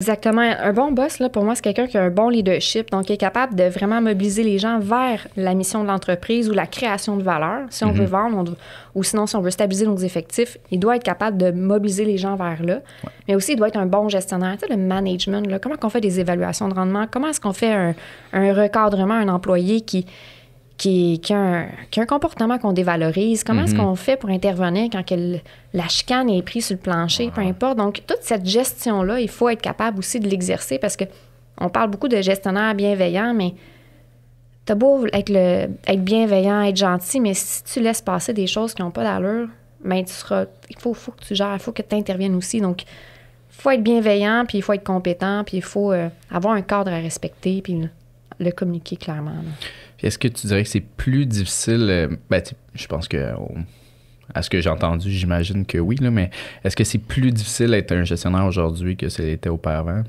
Exactement. Un bon boss, là, pour moi, c'est quelqu'un qui a un bon leadership, donc qui est capable de vraiment mobiliser les gens vers la mission de l'entreprise ou la création de valeur. Si on mhm. veut vendre, ou sinon, si on veut stabiliser nos effectifs, il doit être capable de mobiliser les gens vers là. Mais aussi, il doit être un bon gestionnaire. Tu sais, le management, là, comment on fait des évaluations de rendement? Comment est-ce qu'on fait un, un recadrement un employé qui, qui, a, un, comportement qu'on dévalorise. Comment est-ce mhm. qu'on fait pour intervenir quand la chicane est prise sur le plancher, peu importe. Donc, toute cette gestion-là, il faut être capable aussi de l'exercer parce que on parle beaucoup de gestionnaire bienveillant, mais t'as beau être, le, bienveillant, être gentil, mais si tu laisses passer des choses qui n'ont pas d'allure, ben tu seras. Il faut, que tu gères, il faut que tu interviennes aussi. Donc, il faut être bienveillant, puis il faut être compétent, puis il faut euh, avoir un cadre à respecter, puis le communiquer clairement. Est-ce que tu dirais que c'est plus difficile? Euh, ben, je pense que. à ce que j'ai entendu, j'imagine que oui, mais est-ce que c'est plus difficile d'être un gestionnaire aujourd'hui que c'était auparavant?